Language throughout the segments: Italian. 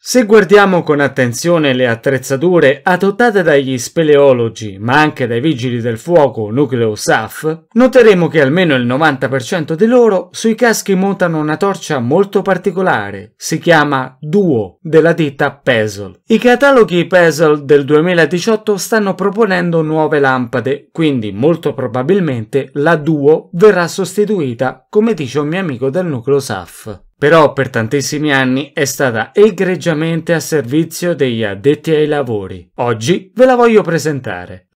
Se guardiamo con attenzione le attrezzature adottate dagli speleologi, ma anche dai vigili del fuoco nucleo SAF, noteremo che almeno il 90% di loro sui caschi montano una torcia molto particolare, si chiama Duo, della ditta Pesol. I cataloghi Pesol del 2018 stanno proponendo nuove lampade, quindi molto probabilmente la Duo verrà sostituita, come dice un mio amico del nucleo SAF però per tantissimi anni è stata egregiamente a servizio degli addetti ai lavori. Oggi ve la voglio presentare.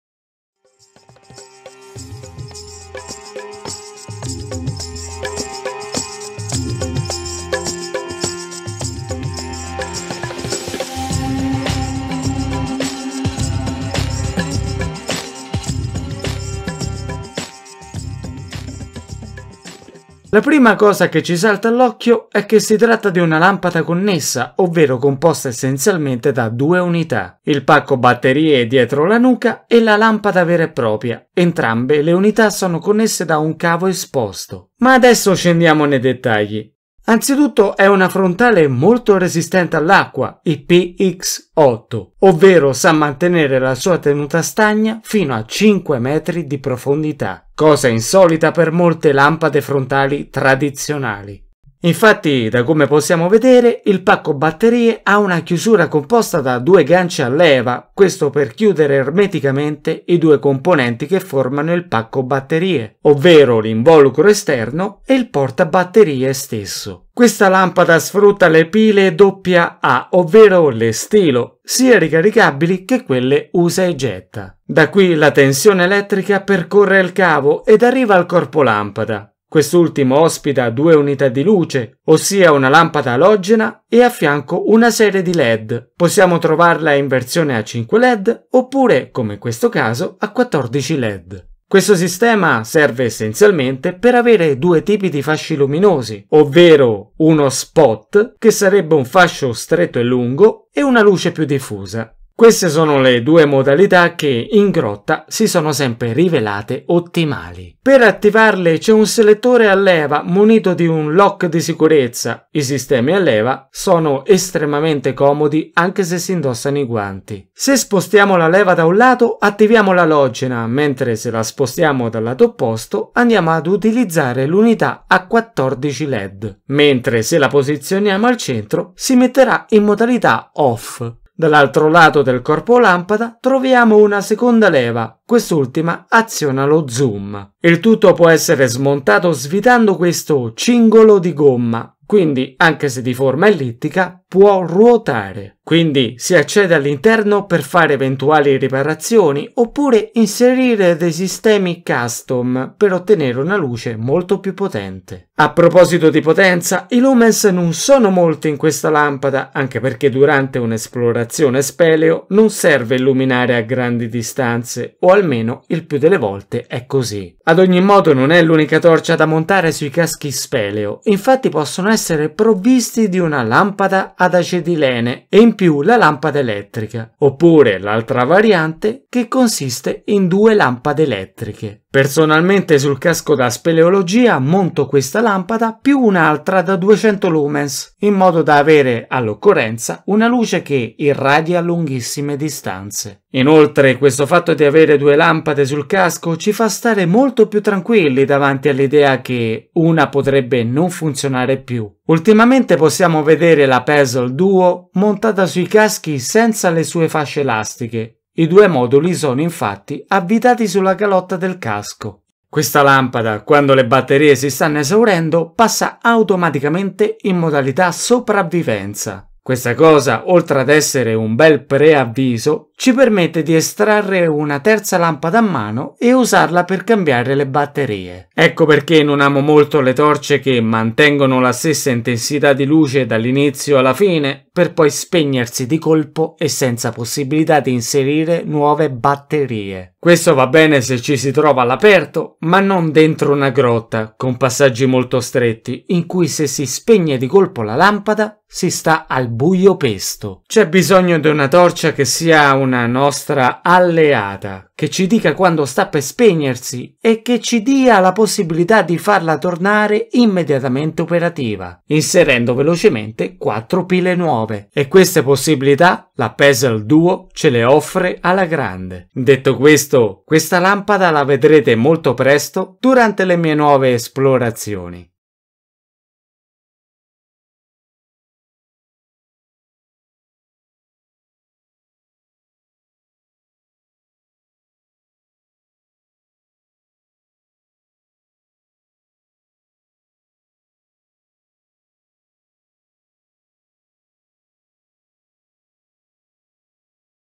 La prima cosa che ci salta all'occhio è che si tratta di una lampada connessa, ovvero composta essenzialmente da due unità. Il pacco batterie dietro la nuca e la lampada vera e propria. Entrambe le unità sono connesse da un cavo esposto. Ma adesso scendiamo nei dettagli. Anzitutto è una frontale molto resistente all'acqua, il PX8, ovvero sa mantenere la sua tenuta stagna fino a 5 metri di profondità, cosa insolita per molte lampade frontali tradizionali. Infatti, da come possiamo vedere, il pacco batterie ha una chiusura composta da due ganci a leva, questo per chiudere ermeticamente i due componenti che formano il pacco batterie, ovvero l'involucro esterno e il portabatterie stesso. Questa lampada sfrutta le pile AA, ovvero le stilo, sia ricaricabili che quelle usa e getta. Da qui la tensione elettrica percorre il cavo ed arriva al corpo lampada. Quest'ultimo ospita due unità di luce, ossia una lampada alogena e a fianco una serie di LED. Possiamo trovarla in versione a 5 LED oppure, come in questo caso, a 14 LED. Questo sistema serve essenzialmente per avere due tipi di fasci luminosi, ovvero uno spot, che sarebbe un fascio stretto e lungo, e una luce più diffusa. Queste sono le due modalità che in grotta si sono sempre rivelate ottimali. Per attivarle c'è un selettore a leva munito di un lock di sicurezza. I sistemi a leva sono estremamente comodi anche se si indossano i guanti. Se spostiamo la leva da un lato attiviamo l'alogena, mentre se la spostiamo dal lato opposto andiamo ad utilizzare l'unità a 14 LED, mentre se la posizioniamo al centro si metterà in modalità off. Dall'altro lato del corpo lampada troviamo una seconda leva, quest'ultima aziona lo zoom. Il tutto può essere smontato svitando questo cingolo di gomma, quindi anche se di forma ellittica può ruotare, quindi si accede all'interno per fare eventuali riparazioni oppure inserire dei sistemi custom per ottenere una luce molto più potente. A proposito di potenza, i lumens non sono molti in questa lampada anche perché durante un'esplorazione speleo non serve illuminare a grandi distanze o almeno il più delle volte è così. Ad ogni modo non è l'unica torcia da montare sui caschi speleo, infatti possono essere provvisti di una lampada ad acetilene e in più la lampada elettrica, oppure l'altra variante che consiste in due lampade elettriche. Personalmente sul casco da speleologia monto questa lampada più un'altra da 200 lumens, in modo da avere all'occorrenza una luce che irradia a lunghissime distanze. Inoltre questo fatto di avere due lampade sul casco ci fa stare molto più tranquilli davanti all'idea che una potrebbe non funzionare più. Ultimamente possiamo vedere la Pesol Duo montata sui caschi senza le sue fasce elastiche, i due moduli sono infatti avvitati sulla calotta del casco. Questa lampada, quando le batterie si stanno esaurendo, passa automaticamente in modalità sopravvivenza. Questa cosa, oltre ad essere un bel preavviso, ci permette di estrarre una terza lampada a mano e usarla per cambiare le batterie. Ecco perché non amo molto le torce che mantengono la stessa intensità di luce dall'inizio alla fine, per poi spegnersi di colpo e senza possibilità di inserire nuove batterie. Questo va bene se ci si trova all'aperto, ma non dentro una grotta, con passaggi molto stretti, in cui se si spegne di colpo la lampada si sta al buio pesto. C'è bisogno di una torcia che sia una nostra alleata, che ci dica quando sta per spegnersi e che ci dia la possibilità di farla tornare immediatamente operativa, inserendo velocemente quattro pile nuove. E queste possibilità la Puzzle Duo ce le offre alla grande. Detto questo, questa lampada la vedrete molto presto durante le mie nuove esplorazioni.